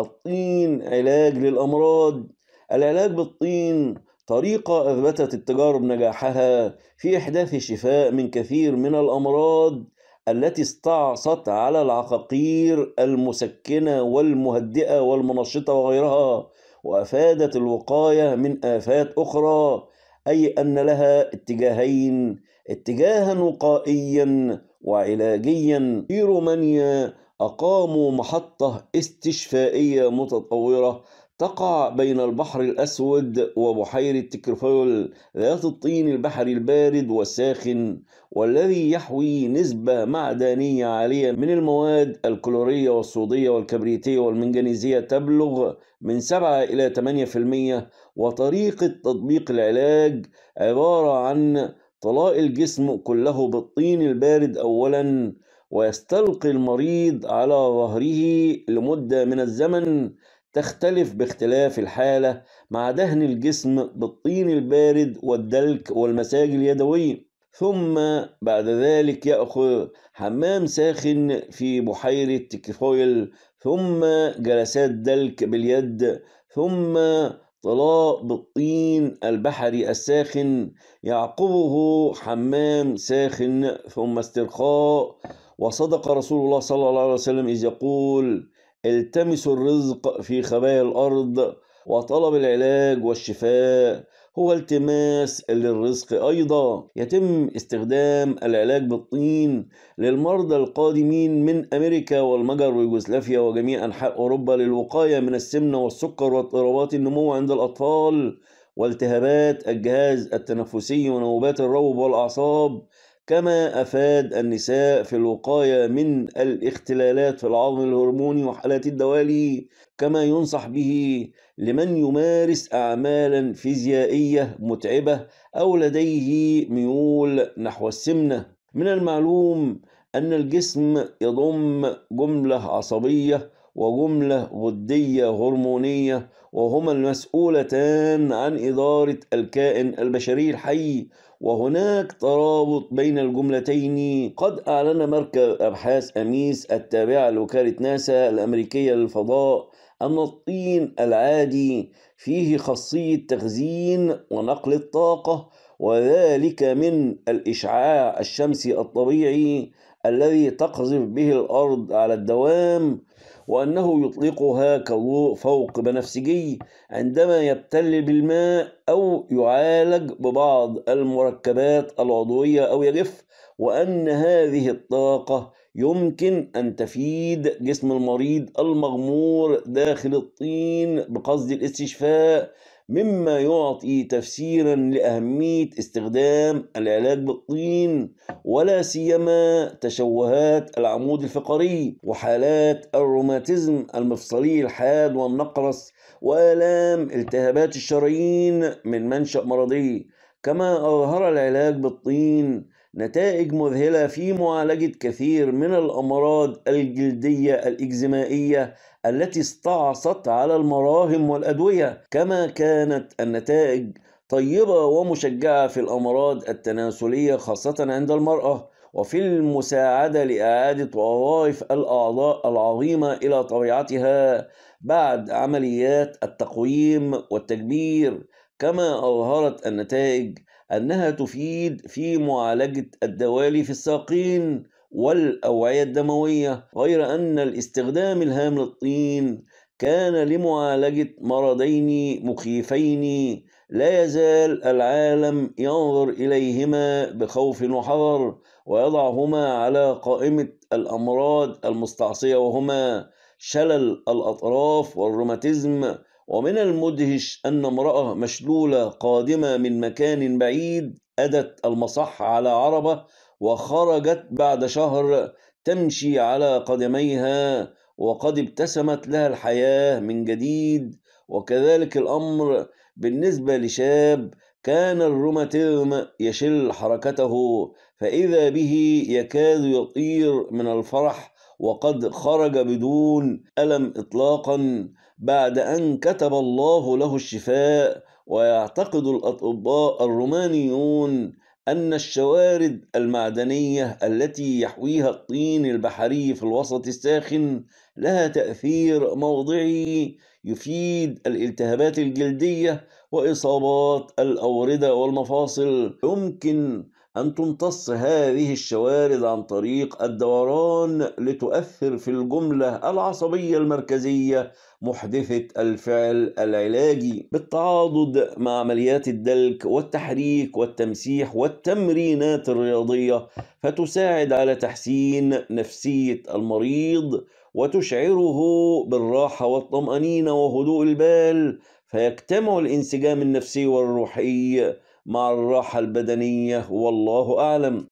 الطين علاج للأمراض العلاج بالطين طريقة أثبتت التجارب نجاحها في إحداث شفاء من كثير من الأمراض التي استعصت على العقاقير المسكنة والمهدئة والمنشطة وغيرها وأفادت الوقاية من آفات أخرى أي أن لها اتجاهين اتجاها وقائيا وعلاجيا في رومانيا أقاموا محطة استشفائية متطورة تقع بين البحر الأسود وبحيرة تكرفول ذات الطين البحري البارد والساخن والذي يحوي نسبة معدنية عالية من المواد الكلورية والصودية والكبريتية والمنجنيزية تبلغ من 7 إلى 8% وطريقة تطبيق العلاج عبارة عن طلاء الجسم كله بالطين البارد أولاً ويستلقي المريض على ظهره لمدة من الزمن تختلف باختلاف الحالة مع دهن الجسم بالطين البارد والدلك والمساج اليدوي ثم بعد ذلك يأخذ حمام ساخن في بحيرة كفويل ثم جلسات دلك باليد ثم طلاء بالطين البحري الساخن يعقبه حمام ساخن ثم استرخاء وصدق رسول الله صلى الله عليه وسلم إذ يقول التمسوا الرزق في خبايا الأرض وطلب العلاج والشفاء هو التماس للرزق أيضا يتم استخدام العلاج بالطين للمرضى القادمين من أمريكا والمجر ويوغوسلافيا وجميع أنحاء أوروبا للوقاية من السمنة والسكر واضطرابات النمو عند الأطفال والتهابات الجهاز التنفسي ونوبات الروب والأعصاب كما أفاد النساء في الوقاية من الاختلالات في العظم الهرموني وحالات الدوالي كما ينصح به لمن يمارس أعمالا فيزيائية متعبة أو لديه ميول نحو السمنة من المعلوم أن الجسم يضم جملة عصبية وجملة ودية هرمونية وهما المسؤولتان عن إدارة الكائن البشري الحي وهناك ترابط بين الجملتين قد أعلن مركز أبحاث أميس التابعة لوكالة ناسا الأمريكية للفضاء أن الطين العادي فيه خاصية تخزين ونقل الطاقة وذلك من الإشعاع الشمسي الطبيعي الذي تقذف به الأرض على الدوام وأنه يطلقها كضوء فوق بنفسجي عندما يبتل بالماء أو يعالج ببعض المركبات العضوية أو يجف وأن هذه الطاقة يمكن أن تفيد جسم المريض المغمور داخل الطين بقصد الاستشفاء مما يعطي تفسيرا لأهمية استخدام العلاج بالطين ولا سيما تشوهات العمود الفقري وحالات الروماتيزم المفصلي الحاد والنقرس وآلام التهابات الشرايين من منشأ مرضي كما أظهر العلاج بالطين نتائج مذهلة في معالجة كثير من الأمراض الجلدية الإكزيمائية التي استعصت على المراهم والأدوية كما كانت النتائج طيبة ومشجعة في الأمراض التناسلية خاصة عند المرأة وفي المساعدة لإعادة وظائف الأعضاء العظيمة إلى طبيعتها بعد عمليات التقويم والتكبير كما أظهرت النتائج أنها تفيد في معالجة الدوالي في الساقين والأوعية الدموية غير أن الاستخدام الهام للطين كان لمعالجة مرضين مخيفين لا يزال العالم ينظر إليهما بخوف وحذر ويضعهما على قائمة الأمراض المستعصية وهما شلل الأطراف والروماتيزم ومن المدهش أن امرأة مشلولة قادمة من مكان بعيد أدت المصح على عربة وخرجت بعد شهر تمشي على قدميها وقد ابتسمت لها الحياة من جديد وكذلك الأمر بالنسبة لشاب كان الروماتيزم يشل حركته فإذا به يكاد يطير من الفرح وقد خرج بدون ألم إطلاقا بعد أن كتب الله له الشفاء ويعتقد الأطباء الرومانيون أن الشوارد المعدنية التي يحويها الطين البحري في الوسط الساخن لها تأثير موضعي يفيد الالتهابات الجلدية وإصابات الأوردة والمفاصل يمكن أن تمتص هذه الشوارد عن طريق الدوران لتؤثر في الجملة العصبية المركزية محدثة الفعل العلاجي بالتعاضد مع عمليات الدلك والتحريك والتمسيح والتمرينات الرياضية فتساعد على تحسين نفسية المريض وتشعره بالراحة والطمأنينة وهدوء البال فيجتمع الانسجام النفسي والروحي مع الراحة البدنية والله أعلم